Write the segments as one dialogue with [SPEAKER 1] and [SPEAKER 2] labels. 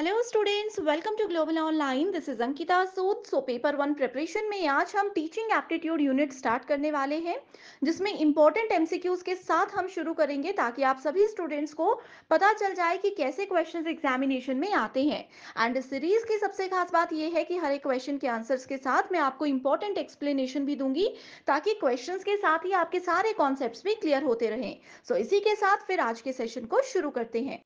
[SPEAKER 1] hello students welcome to global online this is Ankita Sood so paper one preparation में आज हम teaching aptitude unit start करने वाले हैं जिसमें इंपॉर्टेंट एमसीक्यूज के साथ हम शुरू करेंगे ताकि आप सभी स्टूडेंट्स को पता चल जाए कि कैसे क्वेश्चंस एग्जामिनेशन में आते हैं एंड इस सीरीज की सबसे खास बात यह है कि हर एक क्वेश्चन के आंसर्स के साथ मैं आपको इंपॉर्टेंट एक्सप्लेनेशन भी दूंगी ताकि क्वेश्चन के साथ ही आपके सारे कॉन्सेप्ट भी क्लियर होते रहें सो so, इसी के साथ फिर आज के सेशन को शुरू करते हैं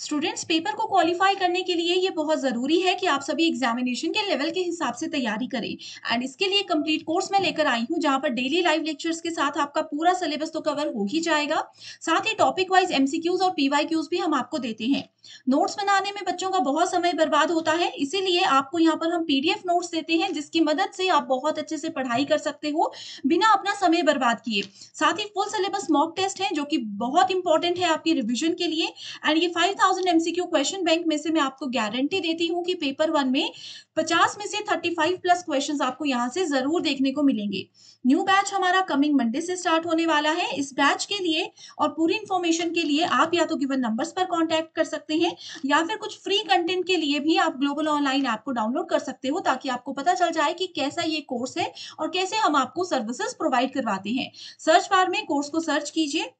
[SPEAKER 1] स्टूडेंट्स पेपर को क्वालिफाई करने के लिए ये बहुत ज़रूरी है कि आप सभी एग्जामिनेशन के लेवल के हिसाब से तैयारी करें एंड इसके लिए कंप्लीट कोर्स मैं लेकर आई हूँ जहाँ पर डेली लाइव लेक्चर्स के साथ आपका पूरा सिलेबस तो कवर हो ही जाएगा साथ ही टॉपिक वाइज एमसीक्यूज और पी भी हम आपको देते हैं नोट्स बनाने में बच्चों का बहुत समय बर्बाद होता है इसीलिए आपको यहाँ पर हम पीडीएफ नोट्स देते हैं जिसकी मदद से आप बहुत अच्छे से पढ़ाई कर सकते हो बिना अपना समय बर्बाद किए साथ ही फुल सिलेबस मॉक टेस्ट है जो कि बहुत इंपॉर्टेंट है आपकी रिविजन के लिए एंड ये five thousand MCQ question bank में से मैं आपको गारंटी देती हूँ कि पेपर वन में पचास में से थर्टी फाइव प्लस क्वेश्चन आपको यहाँ से जरूर देखने को मिलेंगे न्यू बैच हमारा कमिंग मंडे से स्टार्ट होने वाला है इस बैच के लिए और पूरी इन्फॉर्मेशन के लिए आप या तो गिवन नंबर्स पर कॉन्टैक्ट कर सकते हैं या फिर कुछ फ्री कंटेंट के लिए भी आप ग्लोबल ऑनलाइन ऐप को डाउनलोड कर सकते हो ताकि आपको पता चल जाए कि कैसा ये कोर्स है और कैसे हम आपको सर्विसेज प्रोवाइड करवाते हैं सर्च बार में कोर्स को सर्च कीजिए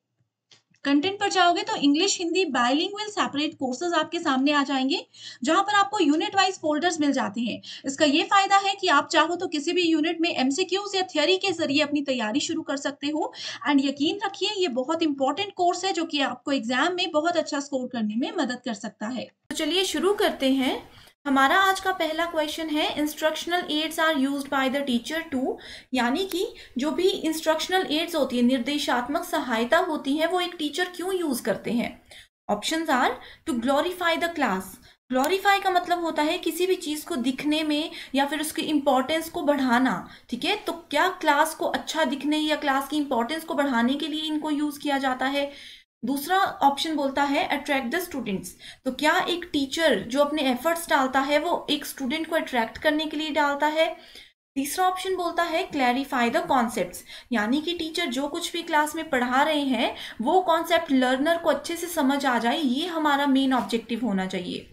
[SPEAKER 1] कंटेंट पर जाओगे तो English Hindi bilingual separate courses आपके सामने आ जाएंगे जहां पर आपको यूनिट वाइज फोल्डर्स मिल जाते हैं इसका ये फायदा है कि आप चाहो तो किसी भी यूनिट में एमसीक्यूज या थियरी के जरिए अपनी तैयारी शुरू कर सकते हो एंड यकीन रखिए ये बहुत इंपॉर्टेंट कोर्स है जो कि आपको एग्जाम में बहुत अच्छा स्कोर करने में मदद कर सकता है तो चलिए शुरू करते हैं हमारा आज का पहला क्वेश्चन है instructional aids are use by the teacher to यानी कि जो भी इंस्ट्रक्शनल एड्स होती है निर्देशात्मक सहायता होती है वो एक टीचर क्यों यूज करते हैं option are to glorify the class glorify का मतलब होता है किसी भी चीज़ को दिखने में या फिर उसकी इंपॉर्टेंस को बढ़ाना ठीक है तो क्या क्लास को अच्छा दिखने या क्लास की इंपॉर्टेंस को बढ़ाने के लिए इनको यूज़ किया जाता है दूसरा ऑप्शन बोलता है अट्रैक्ट द स्टूडेंट्स तो क्या एक टीचर जो अपने एफर्ट्स डालता है वो एक स्टूडेंट को अट्रैक्ट करने के लिए डालता है तीसरा ऑप्शन बोलता है क्लैरिफाई द कॉन्सेप्ट यानी कि टीचर जो कुछ भी क्लास में पढ़ा रहे हैं वो कॉन्सेप्ट लर्नर को अच्छे से समझ आ जाए ये हमारा मेन ऑब्जेक्टिव होना चाहिए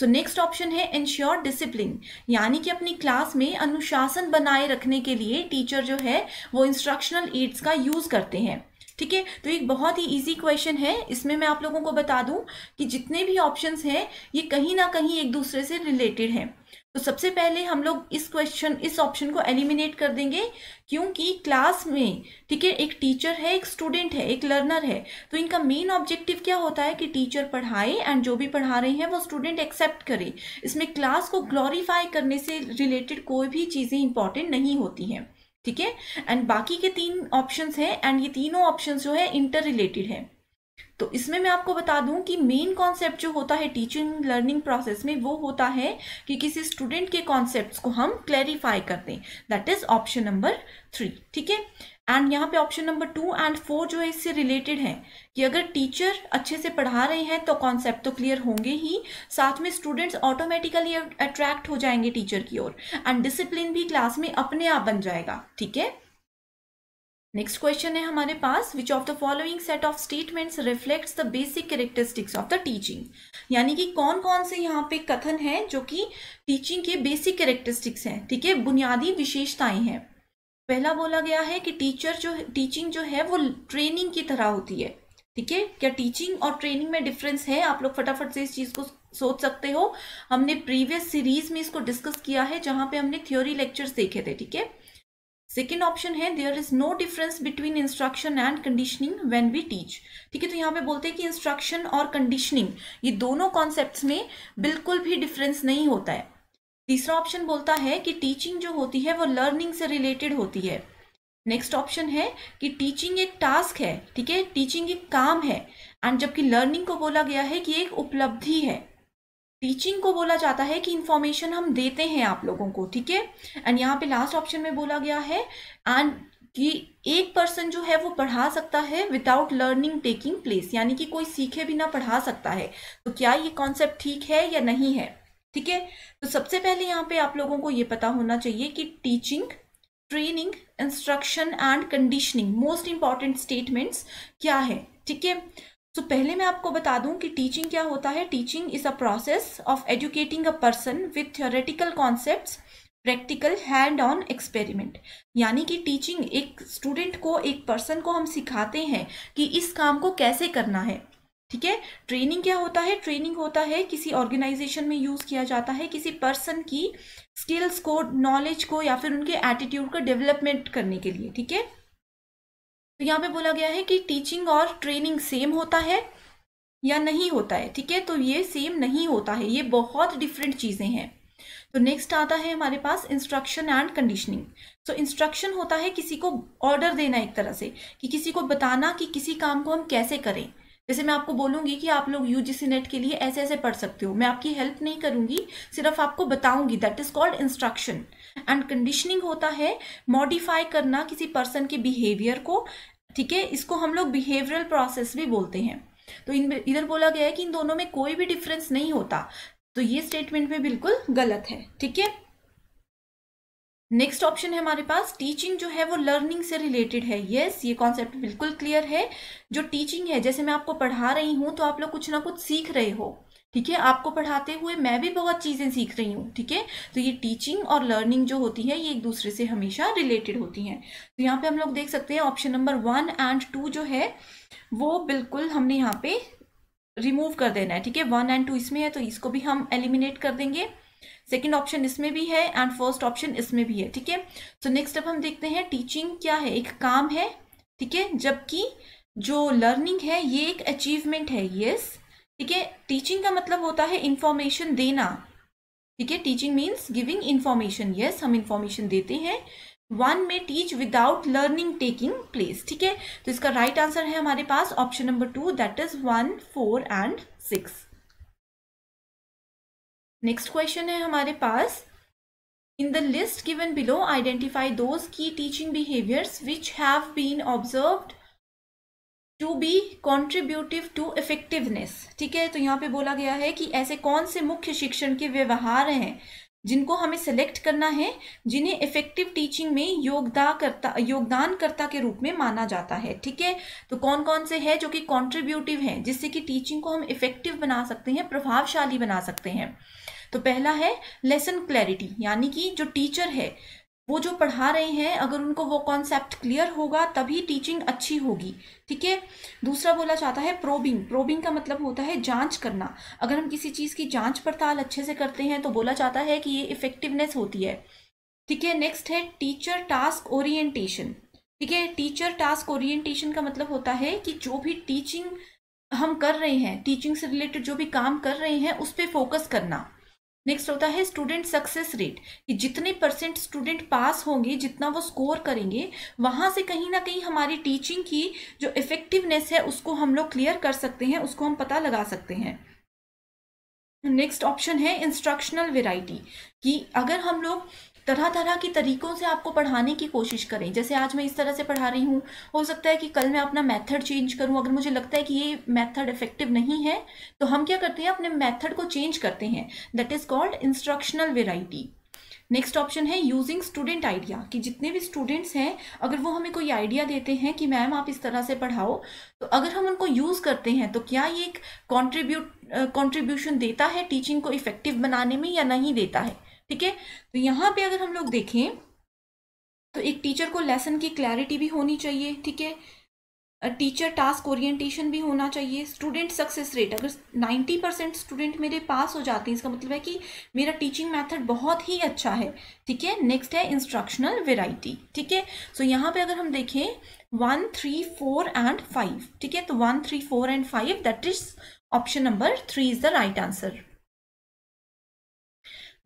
[SPEAKER 1] सो नेक्स्ट ऑप्शन है इंश्योर डिसिप्लिन यानी कि अपनी क्लास में अनुशासन बनाए रखने के लिए टीचर जो है वो इंस्ट्रक्शनल एड्स का यूज़ करते हैं ठीक है तो एक बहुत ही इजी क्वेश्चन है इसमें मैं आप लोगों को बता दूं कि जितने भी ऑप्शंस हैं ये कहीं ना कहीं एक दूसरे से रिलेटेड हैं तो सबसे पहले हम लोग इस क्वेश्चन इस ऑप्शन को एलिमिनेट कर देंगे क्योंकि क्लास में ठीक है एक टीचर है एक स्टूडेंट है एक लर्नर है तो इनका मेन ऑब्जेक्टिव क्या होता है कि टीचर पढ़ाए एंड जो भी पढ़ा रहे हैं वो स्टूडेंट एक्सेप्ट करे इसमें क्लास को ग्लोरीफाई करने से रिलेटेड कोई भी चीज़ें इंपॉर्टेंट नहीं होती हैं ठीक है एंड बाकी के तीन ऑप्शन हैं एंड ये तीनों ऑप्शन जो है इंटर रिलेटेड है तो इसमें मैं आपको बता दूं कि मेन कॉन्सेप्ट जो होता है टीचिंग लर्निंग प्रोसेस में वो होता है कि किसी स्टूडेंट के कॉन्सेप्ट्स को हम क्लैरिफाई कर दें that is option number three ठीक है एंड यहाँ पे option number two and four जो है इससे रिलेटेड है कि अगर टीचर अच्छे से पढ़ा रहे हैं तो कॉन्सेप्ट तो क्लियर होंगे ही साथ में स्टूडेंट्स ऑटोमेटिकली अट्रैक्ट हो जाएंगे टीचर की ओर एंड डिसिप्लिन भी क्लास में अपने आप बन जाएगा ठीक है नेक्स्ट क्वेश्चन है हमारे पास which of the following set of statements reflects the basic characteristics of the teaching यानी कि कौन कौन से यहाँ पे कथन है जो कि टीचिंग के बेसिक कैरेक्टरिस्टिक्स हैं ठीक है बुनियादी विशेषताएं हैं पहला बोला गया है कि टीचर जो टीचिंग जो है वो ट्रेनिंग की तरह होती है ठीक है क्या टीचिंग और ट्रेनिंग में डिफरेंस है आप लोग फटाफट से इस चीज़ को सोच सकते हो हमने प्रीवियस सीरीज में इसको डिस्कस किया है जहां पे हमने थ्योरी लेक्चर देखे थे ठीक है सेकेंड ऑप्शन है there is no difference between instruction and conditioning when we teach ठीक है तो यहाँ पे बोलते हैं कि इंस्ट्रक्शन और कंडीशनिंग ये दोनों कॉन्सेप्ट में बिल्कुल भी डिफरेंस नहीं होता है तीसरा ऑप्शन बोलता है कि टीचिंग जो होती है वो लर्निंग से रिलेटेड होती है नेक्स्ट ऑप्शन है कि टीचिंग एक टास्क है ठीक है टीचिंग एक काम है एंड जबकि लर्निंग को बोला गया है कि एक उपलब्धि है टीचिंग को बोला जाता है कि इन्फॉर्मेशन हम देते हैं आप लोगों को ठीक है एंड यहाँ पे लास्ट ऑप्शन में बोला गया है एंड कि एक पर्सन जो है वो पढ़ा सकता है विदाउट लर्निंग टेकिंग प्लेस यानी कि कोई सीखे बिना पढ़ा सकता है तो क्या ये कॉन्सेप्ट ठीक है या नहीं है ठीक है तो सबसे पहले यहाँ पे आप लोगों को ये पता होना चाहिए कि teaching training instruction and conditioning most important statements क्या है ठीक है तो पहले मैं आपको बता दूं कि टीचिंग क्या होता है teaching is a process of educating a person with theoretical concept practical hand on experiment यानी कि टीचिंग एक स्टूडेंट को एक पर्सन को हम सिखाते हैं कि इस काम को कैसे करना है ठीक है ट्रेनिंग क्या होता है ट्रेनिंग होता है किसी ऑर्गेनाइजेशन में यूज़ किया जाता है किसी पर्सन की स्किल्स को नॉलेज को या फिर उनके एटीट्यूड का डेवलपमेंट करने के लिए ठीक है तो यहाँ पे बोला गया है कि टीचिंग और ट्रेनिंग सेम होता है या नहीं होता है ठीक है तो ये सेम नहीं होता है ये बहुत डिफरेंट चीज़ें हैं तो नेक्स्ट आता है हमारे पास instruction and conditioning so instruction होता है किसी को ऑर्डर देना एक तरह से कि किसी को बताना कि किसी काम को हम कैसे करें जैसे मैं आपको बोलूँगी कि आप लोग यू नेट के लिए ऐसे ऐसे पढ़ सकते हो मैं आपकी हेल्प नहीं करूँगी सिर्फ आपको बताऊँगी that is called instruction and conditioning होता है मॉडिफाई करना किसी पर्सन के बिहेवियर को ठीक है इसको हम लोग बिहेवियरल प्रोसेस भी बोलते हैं तो इन इधर बोला गया है कि इन दोनों में कोई भी डिफरेंस नहीं होता तो ये स्टेटमेंट में बिल्कुल गलत है ठीक है नेक्स्ट ऑप्शन है हमारे पास टीचिंग जो है वो लर्निंग से रिलेटेड है यस yes, ये कॉन्सेप्ट बिल्कुल क्लियर है जो टीचिंग है जैसे मैं आपको पढ़ा रही हूँ तो आप लोग कुछ ना कुछ सीख रहे हो ठीक है आपको पढ़ाते हुए मैं भी बहुत चीज़ें सीख रही हूँ ठीक है तो ये टीचिंग और लर्निंग जो होती है ये एक दूसरे से हमेशा रिलेटेड होती हैं तो यहाँ पे हम लोग देख सकते हैं option number one and two जो है वो बिल्कुल हमने यहाँ पे रिमूव कर देना है ठीक है वन एंड टू इसमें है तो इसको भी हम एलिमिनेट कर देंगे सेकेंड ऑप्शन इसमें भी है एंड फर्स्ट ऑप्शन इसमें भी है ठीक है सो नेक्स्ट अब हम देखते हैं टीचिंग क्या है एक काम है ठीक है जबकि जो लर्निंग है ये एक अचीवमेंट है यस ठीक है टीचिंग का मतलब होता है इंफॉर्मेशन देना ठीक है teaching means giving information yes हम इंफॉर्मेशन देते हैं वन में teach without learning taking place ठीक है तो इसका राइट right आंसर है हमारे पास option number two that is one four and six next question है हमारे पास in the list given below identify two teaching behaviors behaviors which have been to to be contributive to ठीक है तो यहाँ पे बोला गया है कि ऐसे कौन से मुख्य शिक्षण के व्यवहार हैं जिनको हमें सेलेक्ट करना है जिन्हें इफेक्टिव टीचिंग में योगदा करता योगदान करता के रूप में माना जाता है ठीक है तो कौन कौन से है जो कि कॉन्ट्रीब्यूटिव हैं जिससे कि टीचिंग को हम इफेक्टिव बना सकते हैं प्रभावशाली बना सकते हैं तो पहला है लेसन क्लैरिटी यानी कि जो टीचर है वो जो पढ़ा रहे हैं अगर उनको वो कॉन्सेप्ट क्लियर होगा तभी टीचिंग अच्छी होगी ठीक है दूसरा बोला जाता है प्रोबिंग प्रोबिंग का मतलब होता है जांच करना अगर हम किसी चीज़ की जांच पड़ताल अच्छे से करते हैं तो बोला जाता है कि ये इफ़ेक्टिवनेस होती है ठीक है नेक्स्ट है टीचर टास्क ओरिएंटेशन ठीक है टीचर टास्क ओरिएंटेशन का मतलब होता है कि जो भी टीचिंग हम कर रहे हैं टीचिंग से रिलेटेड जो भी काम कर रहे हैं उस पर फोकस करना नेक्स्ट होता है स्टूडेंट सक्सेस रेट कि जितने परसेंट स्टूडेंट पास होंगे जितना वो स्कोर करेंगे वहाँ से कहीं ना कहीं हमारी टीचिंग की जो इफ़ेक्टिवनेस है उसको हम लोग क्लियर कर सकते हैं उसको हम पता लगा सकते हैं नेक्स्ट ऑप्शन है इंस्ट्रक्शनल वेराइटी कि अगर हम लोग तरह तरह की तरीक़ों से आपको पढ़ाने की कोशिश करें जैसे आज मैं इस तरह से पढ़ा रही हूँ हो सकता है कि कल मैं अपना मेथड चेंज करूँ अगर मुझे लगता है कि ये मेथड इफेक्टिव नहीं है तो हम क्या करते हैं अपने मेथड को चेंज करते हैं that is called instructional variety next option है यूजिंग स्टूडेंट आइडिया कि जितने भी स्टूडेंट्स हैं अगर वो हमें कोई आइडिया देते हैं कि मैम आप इस तरह से पढ़ाओ तो अगर हम उनको यूज़ करते हैं तो क्या ये एक कॉन्ट्रीब्यूट कॉन्ट्रीब्यूशन देता है टीचिंग को इफेक्टिव बनाने में या नहीं देता है ठीक है तो यहाँ पे अगर हम लोग देखें तो एक टीचर को लेसन की क्लैरिटी भी होनी चाहिए ठीक है टीचर टास्क ओरिएंटेशन भी होना चाहिए स्टूडेंट सक्सेस रेट अगर 90 परसेंट स्टूडेंट मेरे पास हो जाते हैं इसका मतलब है कि मेरा टीचिंग मेथड बहुत ही अच्छा है ठीक है नेक्स्ट है इंस्ट्रक्शनल वेराइटी ठीक है सो यहाँ पे अगर हम देखें one three four and five ठीक है तो one three four and five that is option number three is the right answer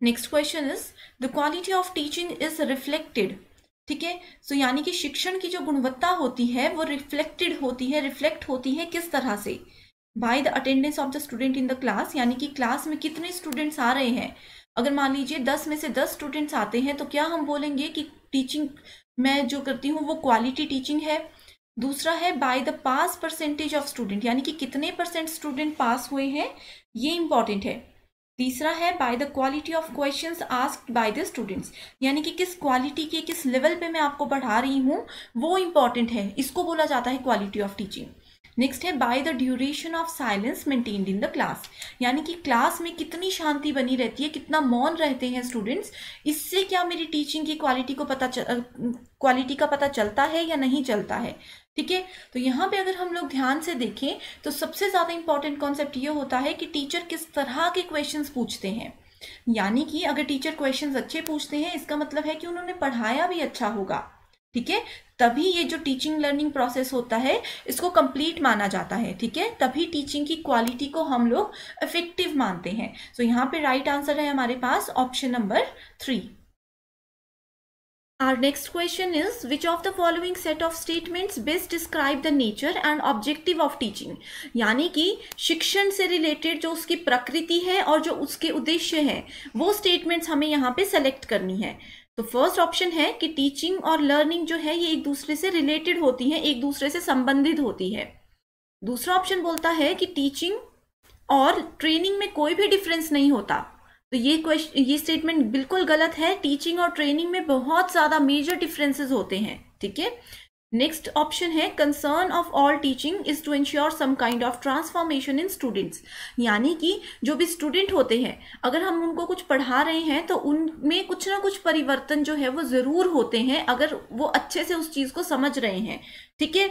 [SPEAKER 1] next question is the quality of teaching is reflected ठीक है सो यानी कि शिक्षण की जो गुणवत्ता होती है वो रिफ्लेक्टेड होती है रिफ्लेक्ट होती है किस तरह से by the attendance of the student in the class यानी कि क्लास में कितने स्टूडेंट्स आ रहे हैं अगर मान लीजिए दस में से दस स्टूडेंट्स आते हैं तो क्या हम बोलेंगे कि टीचिंग मैं जो करती हूँ वो क्वालिटी टीचिंग है दूसरा है by the pass percentage of student यानी कि कितने परसेंट स्टूडेंट पास हुए हैं ये इंपॉर्टेंट है तीसरा है by the quality of question ask by the students यानी कि किस क्वालिटी के किस लेवल पे मैं आपको पढ़ा रही हूँ वो इम्पॉर्टेंट है इसको बोला जाता है क्वालिटी ऑफ टीचिंग नेक्स्ट है by the duration of silence maintained in the class यानी कि क्लास में कितनी शांति बनी रहती है कितना मौन रहते हैं स्टूडेंट्स इससे क्या मेरी टीचिंग की क्वालिटी को पता क्वालिटी का पता चलता है या नहीं चलता है ठीक है तो यहाँ पे अगर हम लोग ध्यान से देखें तो सबसे ज़्यादा इंपॉर्टेंट कॉन्सेप्ट ये होता है कि टीचर किस तरह के क्वेश्चन पूछते हैं यानी कि अगर टीचर क्वेश्चन अच्छे पूछते हैं इसका मतलब है कि उन्होंने पढ़ाया भी अच्छा होगा ठीक है तभी ये जो टीचिंग लर्निंग प्रोसेस होता है इसको कंप्लीट माना जाता है ठीक है तभी टीचिंग की क्वालिटी को हम लोग इफेक्टिव मानते हैं सो so, यहाँ पे राइट right आंसर है हमारे पास option number three are next question is which of the following set of statements best describe the nature and objective of teaching यानी कि शिक्षण से रिलेटेड जो उसकी प्रकृति है और जो उसके उद्देश्य है वो स्टेटमेंट्स हमें यहाँ पे सेलेक्ट करनी है तो फर्स्ट ऑप्शन है कि टीचिंग और लर्निंग जो है ये एक दूसरे से रिलेटेड होती है एक दूसरे से संबंधित होती है दूसरा ऑप्शन बोलता है कि टीचिंग और ट्रेनिंग में कोई भी डिफरेंस नहीं होता तो ये क्वेश्चन ये स्टेटमेंट बिल्कुल गलत है टीचिंग और ट्रेनिंग में बहुत ज़्यादा मेजर डिफरेंसेस होते हैं ठीक है नेक्स्ट ऑप्शन है concern of all teaching is to ensure some kind of transformation in students यानी कि जो भी स्टूडेंट होते हैं अगर हम उनको कुछ पढ़ा रहे हैं तो उनमें कुछ ना कुछ परिवर्तन जो है वो ज़रूर होते हैं अगर वो अच्छे से उस चीज़ को समझ रहे हैं ठीक है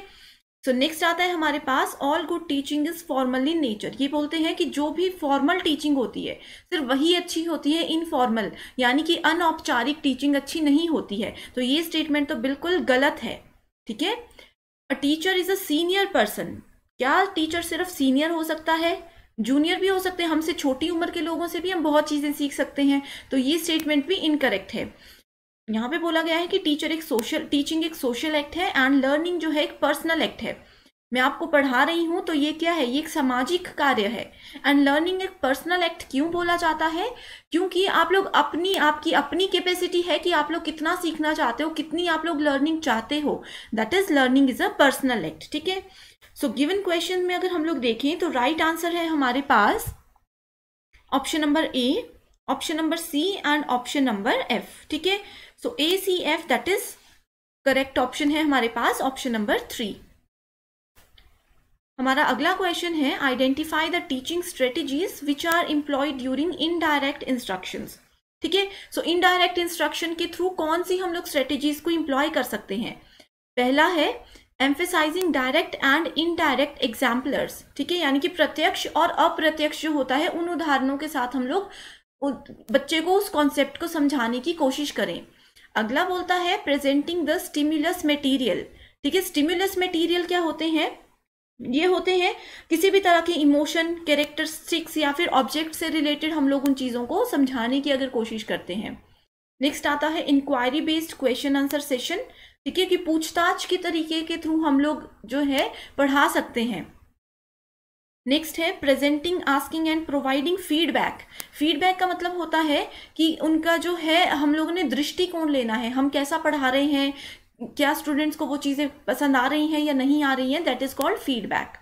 [SPEAKER 1] सो नेक्स्ट आता है हमारे पास all good teaching is formal in nature ये बोलते हैं कि जो भी फॉर्मल टीचिंग होती है सिर्फ वही अच्छी होती है इनफॉर्मल यानी कि अनौपचारिक टीचिंग अच्छी नहीं होती है तो ये स्टेटमेंट तो बिल्कुल गलत है ठीक है a teacher is a senior person क्या टीचर सिर्फ सीनियर हो सकता है जूनियर भी हो सकते हैं हमसे छोटी उम्र के लोगों से भी हम बहुत चीज़ें सीख सकते हैं तो ये स्टेटमेंट भी इनकरेक्ट है यहाँ पे बोला गया है कि टीचर एक सोशल टीचिंग एक सोशल एक्ट है एंड लर्निंग जो है एक पर्सनल एक्ट है मैं आपको पढ़ा रही हूँ तो ये क्या है ये एक सामाजिक कार्य है एंड लर्निंग एक पर्सनल एक्ट क्यों बोला जाता है क्योंकि आप लोग अपनी आपकी अपनी कैपेसिटी है कि आप लोग कितना सीखना चाहते हो कितनी आप लोग लर्निंग चाहते हो that is learning is a personal act ठीक है सो गिवन क्वेश्चन में अगर हम लोग देखें तो राइट right आंसर है हमारे पास option number A option number C and option number F ठीक है so A C F that is correct option है हमारे पास ऑप्शन नंबर थ्री हमारा अगला क्वेश्चन है identify the teaching strategies which are employed during indirect instruction ठीक है सो इनडायरेक्ट इंस्ट्रक्शन के थ्रू कौन सी हम लोग स्ट्रेटजीज को इम्प्लॉय कर सकते हैं पहला है emphasizing direct and indirect exemplars ठीक है यानी कि प्रत्यक्ष और अप्रत्यक्ष जो होता है उन उदाहरणों के साथ हम लोग बच्चे को उस कॉन्सेप्ट को समझाने की कोशिश करें अगला बोलता है प्रेजेंटिंग द स्टिम्यूलस मटीरियल ठीक है स्टिम्युलस मटीरियल क्या होते हैं ये होते हैं किसी भी तरह के इमोशन कैरेक्टरिस्टिक्स या फिर ऑब्जेक्ट से रिलेटेड हम लोग उन चीज़ों को समझाने की अगर कोशिश करते हैं नेक्स्ट आता है inquiry based question answer session ठीक है कि पूछताछ के तरीके के थ्रू हम लोग जो है पढ़ा सकते हैं नेक्स्ट है presenting asking and providing feedback feedback का मतलब होता है कि उनका जो है हम लोगों ने दृष्टिकोण लेना है हम कैसा पढ़ा रहे हैं क्या स्टूडेंट्स को वो चीज़ें पसंद आ रही हैं या नहीं आ रही हैं that is called feedback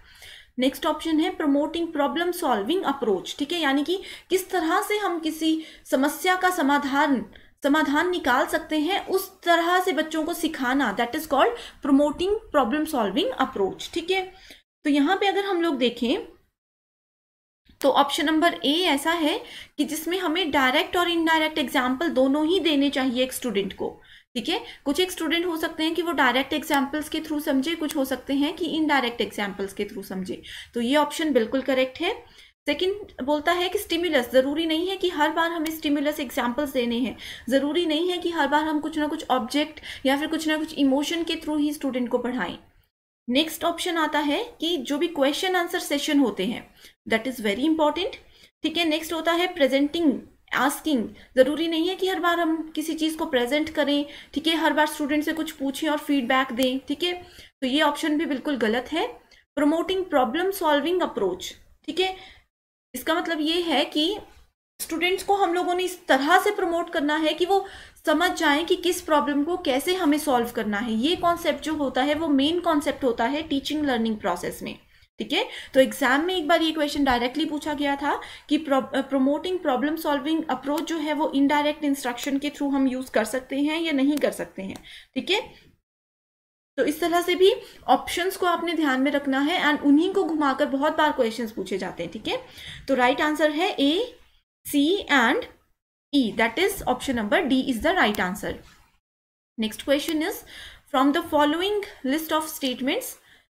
[SPEAKER 1] next option है प्रमोटिंग प्रॉब्लम सॉल्विंग अप्रोच ठीक है यानी कि किस तरह से हम किसी समस्या का समाधान समाधान निकाल सकते हैं उस तरह से बच्चों को सिखाना that is called promoting problem solving approach ठीक है तो यहाँ पे अगर हम लोग देखें तो ऑप्शन नंबर ए ऐसा है कि जिसमें हमें डायरेक्ट और इनडायरेक्ट एग्जाम्पल दोनों ही देने चाहिए एक स्टूडेंट को ठीक है कुछ एक स्टूडेंट हो सकते हैं कि वो डायरेक्ट एग्जाम्पल्स के थ्रू समझे कुछ हो सकते हैं कि इनडायरेक्ट एग्जाम्पल्स के थ्रू समझे तो ये ऑप्शन बिल्कुल करेक्ट है सेकंड बोलता है कि स्टिमुलस ज़रूरी नहीं है कि हर बार हमें स्टिमुलस एग्जाम्पल्स देने हैं ज़रूरी नहीं है कि हर बार हम कुछ ना कुछ ऑब्जेक्ट या फिर कुछ ना कुछ इमोशन के थ्रू ही स्टूडेंट को पढ़ाएं नेक्स्ट ऑप्शन आता है कि जो भी क्वेश्चन आंसर सेशन होते हैं दैट इज़ वेरी इंपॉर्टेंट ठीक है नेक्स्ट होता है प्रेजेंटिंग आस्किंग ज़रूरी नहीं है कि हर बार हम किसी चीज़ को प्रेजेंट करें ठीक है हर बार स्टूडेंट से कुछ पूछें और फीडबैक दें ठीक है तो ये ऑप्शन भी बिल्कुल गलत है प्रमोटिंग प्रॉब्लम सॉल्विंग अप्रोच ठीक है इसका मतलब ये है कि स्टूडेंट्स को हम लोगों ने इस तरह से प्रमोट करना है कि वो समझ जाएं कि किस प्रॉब्लम को कैसे हमें सॉल्व करना है ये कॉन्सेप्ट जो होता है वो मेन कॉन्सेप्ट होता है टीचिंग लर्निंग प्रोसेस में ठीक है तो एग्जाम में एक बार ये क्वेश्चन डायरेक्टली पूछा गया था कि प्रोमोटिंग प्रॉब्लम सॉल्विंग अप्रोच जो है वो इनडायरेक्ट इंस्ट्रक्शन के थ्रू हम यूज कर सकते हैं या नहीं कर सकते हैं ठीक है तो इस तरह से भी ऑप्शंस को आपने ध्यान में रखना है एंड उन्हीं को घुमाकर बहुत बार क्वेश्चंस पूछे जाते हैं ठीक है तो राइट आंसर है A C and E that is option number D is the right answer next question is from the following list of statements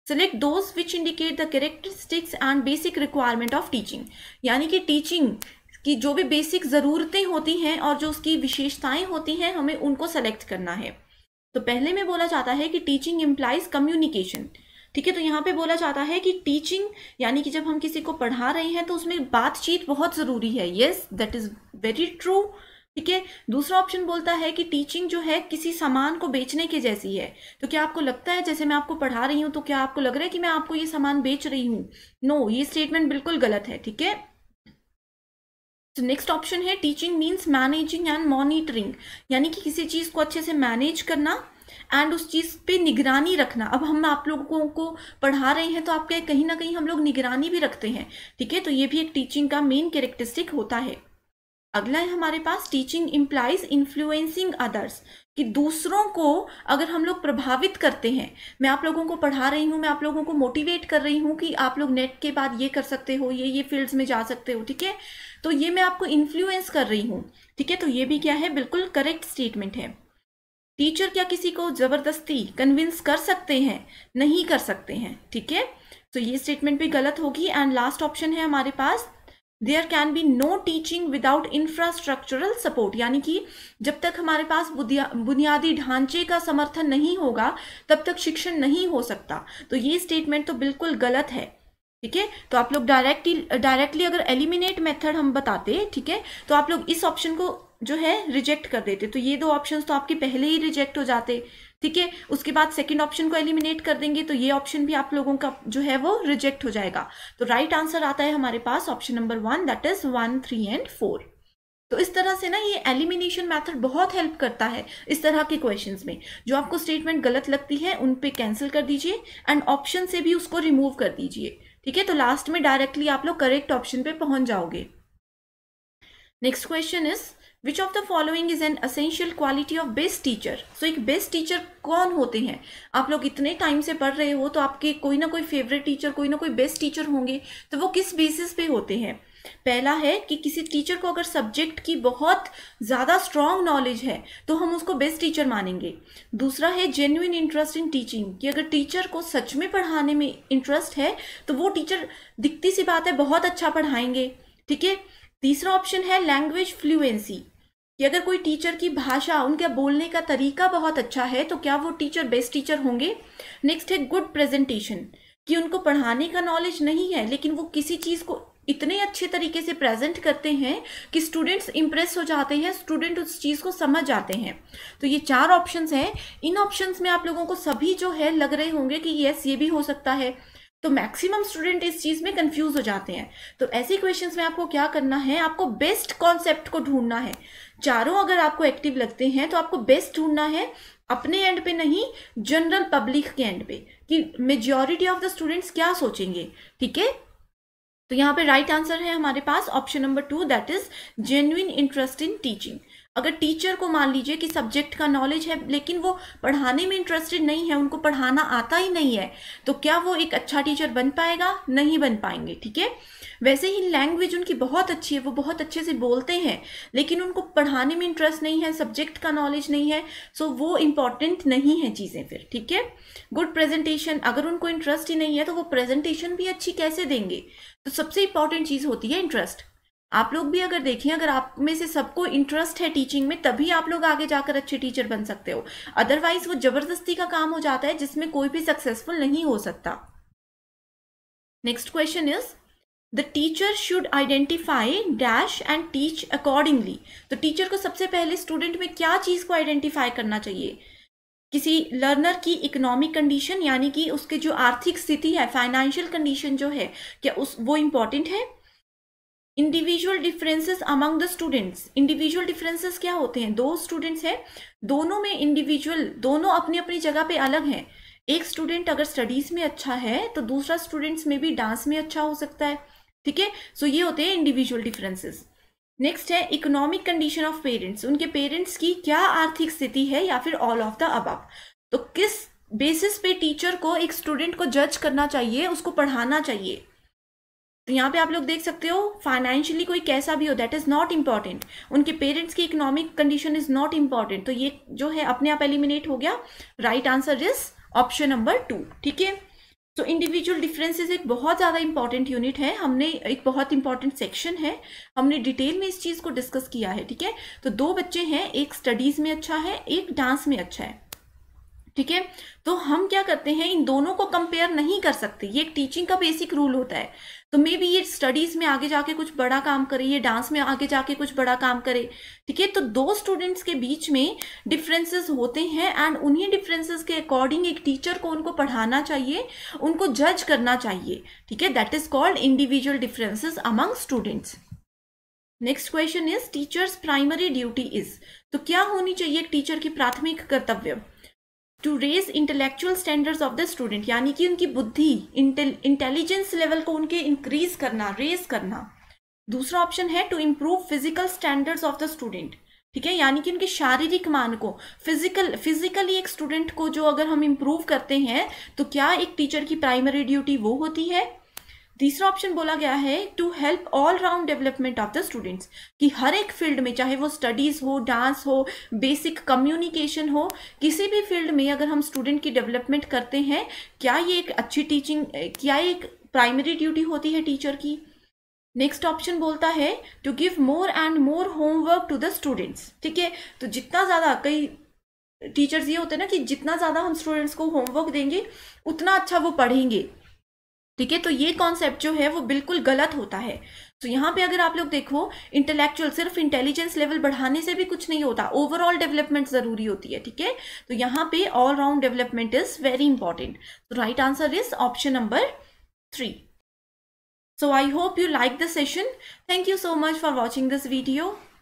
[SPEAKER 1] select those which indicate the characteristics and basic requirement of teaching यानी कि teaching की जो भी basic ज़रूरतें होती हैं और जो उसकी विशेषताएं होती हैं हमें उनको सेलेक्ट करना है तो पहले में बोला जाता है कि टीचिंग इम्प्लाइज कम्युनिकेशन ठीक है तो यहाँ पे बोला जाता है कि टीचिंग यानी कि जब हम किसी को पढ़ा रहे हैं तो उसमें बातचीत बहुत ज़रूरी है yes that is very true ठीक है दूसरा ऑप्शन बोलता है कि टीचिंग जो है किसी सामान को बेचने के जैसी है तो क्या आपको लगता है जैसे मैं आपको पढ़ा रही हूं तो क्या आपको लग रहा है कि मैं आपको ये सामान बेच रही हूं नो no, ये स्टेटमेंट बिल्कुल गलत है ठीक है नेक्स्ट ऑप्शन है teaching means managing and monitoring यानी कि किसी चीज़ को अच्छे से मैनेज करना एंड उस चीज़ पे निगरानी रखना अब हम आप लोगों को पढ़ा रहे हैं तो आपके कहीं ना कहीं हम लोग निगरानी भी रखते हैं ठीक है तो ये भी एक टीचिंग का मेन कैरेक्टरिस्टिक होता है अगला है हमारे पास टीचिंग इम्प्लाइज इन्फ्लुएंसिंग अदर्स कि दूसरों को अगर हम लोग प्रभावित करते हैं मैं आप लोगों को पढ़ा रही हूँ मैं आप लोगों को मोटिवेट कर रही हूँ कि आप लोग नेट के बाद ये कर सकते हो ये ये फील्ड्स में जा सकते हो ठीक है तो ये मैं आपको इन्फ्लुएंस कर रही हूँ ठीक है तो ये भी क्या है बिल्कुल करेक्ट स्टेटमेंट है टीचर क्या किसी को ज़बरदस्ती कन्विंस कर सकते हैं नहीं कर सकते हैं ठीक है तो ये स्टेटमेंट भी गलत होगी एंड लास्ट ऑप्शन है हमारे पास there can be no teaching without infrastructural support यानी कि जब तक हमारे पास बुनियादी ढांचे का समर्थन नहीं होगा तब तक शिक्षण नहीं हो सकता तो ये स्टेटमेंट तो बिल्कुल गलत है ठीक है तो आप लोग डायरेक्टली डायरेक्टली अगर एलिमिनेट मेथड हम बताते ठीक है तो आप लोग इस ऑप्शन को जो है रिजेक्ट कर देते तो ये दो ऑप्शंस तो आपके पहले ही रिजेक्ट हो जाते ठीक है उसके बाद सेकेंड ऑप्शन को एलिमिनेट कर देंगे तो ये ऑप्शन भी आप लोगों का जो है वो रिजेक्ट हो जाएगा तो राइट right आंसर आता है हमारे पास option number one that is one three and four तो इस तरह से ना ये एलिमिनेशन मेथड बहुत हेल्प करता है इस तरह के क्वेश्चंस में जो आपको स्टेटमेंट गलत लगती है उन पे कैंसिल कर दीजिए एंड ऑप्शन से भी उसको रिमूव कर दीजिए ठीक है तो लास्ट में डायरेक्टली आप लोग करेक्ट ऑप्शन पे पहुंच जाओगे next question is which of the following is an essential quality of best teacher so एक बेस्ट टीचर कौन होते हैं आप लोग इतने टाइम से पढ़ रहे हो तो आपके कोई ना कोई फेवरेट टीचर कोई ना कोई बेस्ट टीचर होंगे तो वो किस बेसिस पे होते हैं पहला है कि किसी टीचर को अगर सब्जेक्ट की बहुत ज़्यादा स्ट्रॉन्ग नॉलेज है तो हम उसको बेस्ट टीचर मानेंगे दूसरा है जेन्यून इंटरेस्ट इन टीचिंग कि अगर टीचर को सच में पढ़ाने में इंटरेस्ट है तो वो टीचर दिखती सी बात है बहुत अच्छा पढ़ाएंगे ठीक है तीसरा ऑप्शन है लैंग्वेज फ्लुएंसी कि अगर कोई टीचर की भाषा उनका बोलने का तरीका बहुत अच्छा है तो क्या वो टीचर बेस्ट टीचर होंगे नेक्स्ट है गुड प्रेजेंटेशन कि उनको पढ़ाने का नॉलेज नहीं है लेकिन वो किसी चीज़ को इतने अच्छे तरीके से प्रेजेंट करते हैं कि स्टूडेंट्स इम्प्रेस हो जाते हैं स्टूडेंट उस चीज़ को समझ जाते हैं तो ये चार ऑप्शंस हैं इन ऑप्शंस में आप लोगों को सभी जो है लग रहे होंगे कि यस ये भी हो सकता है तो मैक्सिमम स्टूडेंट इस चीज़ में कंफ्यूज हो जाते हैं तो ऐसे क्वेश्चंस में आपको क्या करना है आपको बेस्ट कॉन्सेप्ट को ढूंढना है चारों अगर आपको एक्टिव लगते हैं तो आपको बेस्ट ढूंढना है अपने एंड पे नहीं जनरल पब्लिक के एंड पे कि मेजॉरिटी ऑफ द स्टूडेंट्स क्या सोचेंगे ठीक है तो यहाँ पे राइट right आंसर है हमारे पास option number two that is genuine interest in teaching अगर टीचर को मान लीजिए कि सब्जेक्ट का नॉलेज है लेकिन वो पढ़ाने में इंटरेस्टेड नहीं है उनको पढ़ाना आता ही नहीं है तो क्या वो एक अच्छा टीचर बन पाएगा नहीं बन पाएंगे ठीक है वैसे ही लैंग्वेज उनकी बहुत अच्छी है वो बहुत अच्छे से बोलते हैं लेकिन उनको पढ़ाने में इंटरेस्ट नहीं है सब्जेक्ट का नॉलेज नहीं है सो वो इम्पॉर्टेंट नहीं है चीज़ें फिर ठीक है गुड प्रेजेंटेशन अगर उनको इंटरेस्ट ही नहीं है तो वो प्रेजेंटेशन भी अच्छी कैसे देंगे तो सबसे इंपॉर्टेंट चीज़ होती है इंटरेस्ट आप लोग भी अगर देखें अगर आप में से सबको इंटरेस्ट है टीचिंग में तभी आप लोग आगे जाकर अच्छे टीचर बन सकते हो अदरवाइज वो जबरदस्ती का काम हो जाता है जिसमें कोई भी सक्सेसफुल नहीं हो सकता next question is the teacher should identify dash and teach accordingly तो टीचर को सबसे पहले स्टूडेंट में क्या चीज़ को आइडेंटिफाई करना चाहिए किसी लर्नर की इकोनॉमिक कंडीशन यानी कि उसके जो आर्थिक स्थिति है फाइनेंशियल कंडीशन जो है क्या उस वो इम्पॉर्टेंट है individual differences among the students individual differences क्या होते हैं दो स्टूडेंट्स हैं दोनों में इंडिविजुअल दोनों अपनी अपनी जगह पे अलग हैं एक स्टूडेंट अगर स्टडीज़ में अच्छा है तो दूसरा स्टूडेंट्स में भी डांस में अच्छा हो सकता है ठीक है सो ये होते हैं इंडिविजुअल डिफरेंसेस नेक्स्ट है इकोनॉमिक कंडीशन ऑफ पेरेंट्स उनके पेरेंट्स की क्या आर्थिक स्थिति है या फिर ऑल ऑफ द अबव तो किस बेसिस पे टीचर को एक स्टूडेंट को जज करना चाहिए उसको पढ़ाना चाहिए तो यहाँ पे आप लोग देख सकते हो फाइनेंशियली कोई कैसा भी हो दैट इज़ नॉट इम्पॉर्टेंट उनके पेरेंट्स की economic condition is not important तो ये जो है अपने आप एलिमिनेट हो गया right answer is option number two ठीक है सो इंडिविजुअल डिफरेंसेस एक बहुत ज़्यादा इंपॉर्टेंट यूनिट है हमने एक बहुत इंपॉर्टेंट सेक्शन है हमने डिटेल में इस चीज़ को डिस्कस किया है ठीक है तो दो बच्चे हैं एक स्टडीज़ में अच्छा है एक डांस में अच्छा है ठीक है तो हम क्या करते हैं इन दोनों को कंपेयर नहीं कर सकते ये एक टीचिंग का बेसिक रूल होता है तो मे बी ये स्टडीज में आगे जाके कुछ बड़ा काम करे ये डांस में आगे जाके कुछ बड़ा काम करे ठीक है तो दो स्टूडेंट्स के बीच में डिफरेंसेस होते हैं एंड उन्हीं डिफरेंसेस के अकॉर्डिंग एक टीचर को उनको पढ़ाना चाहिए उनको जज करना चाहिए ठीक है that is called individual differences among students next question is teacher's primary duty is तो क्या होनी चाहिए टीचर की प्राथमिक कर्तव्य to raise intellectual standards of the student यानी कि उनकी बुद्धि इंटेलिजेंस लेवल को उनके इंक्रीज करना रेज करना दूसरा ऑप्शन है to improve physical standards of the student ठीक है यानी कि उनके शारीरिक मान को फिजिकल फिजिकली एक स्टूडेंट को जो अगर हम इम्प्रूव करते हैं तो क्या एक टीचर की प्राइमरी ड्यूटी वो होती है तीसरा ऑप्शन बोला गया है to help all round development of the students कि हर एक फील्ड में चाहे वो स्टडीज़ हो डांस हो बेसिक कम्युनिकेशन हो किसी भी फील्ड में अगर हम स्टूडेंट की डेवलपमेंट करते हैं क्या ये एक अच्छी टीचिंग क्या एक प्राइमरी ड्यूटी होती है टीचर की नेक्स्ट ऑप्शन बोलता है to give more and more homework to the students ठीक है तो जितना ज़्यादा कई टीचर्स ये होते हैं ना कि जितना ज़्यादा हम स्टूडेंट्स को होमवर्क देंगे उतना अच्छा वो पढ़ेंगे ठीक है तो ये कॉन्सेप्ट जो है वो बिल्कुल गलत होता है तो so, यहाँ पे अगर आप लोग देखो इंटेलेक्चुअल सिर्फ इंटेलिजेंस लेवल बढ़ाने से भी कुछ नहीं होता ओवरऑल डेवलपमेंट जरूरी होती है ठीक है तो यहाँ पे all round development is very important तो right answer is option number three so I hope you like the session thank you so much for watching this video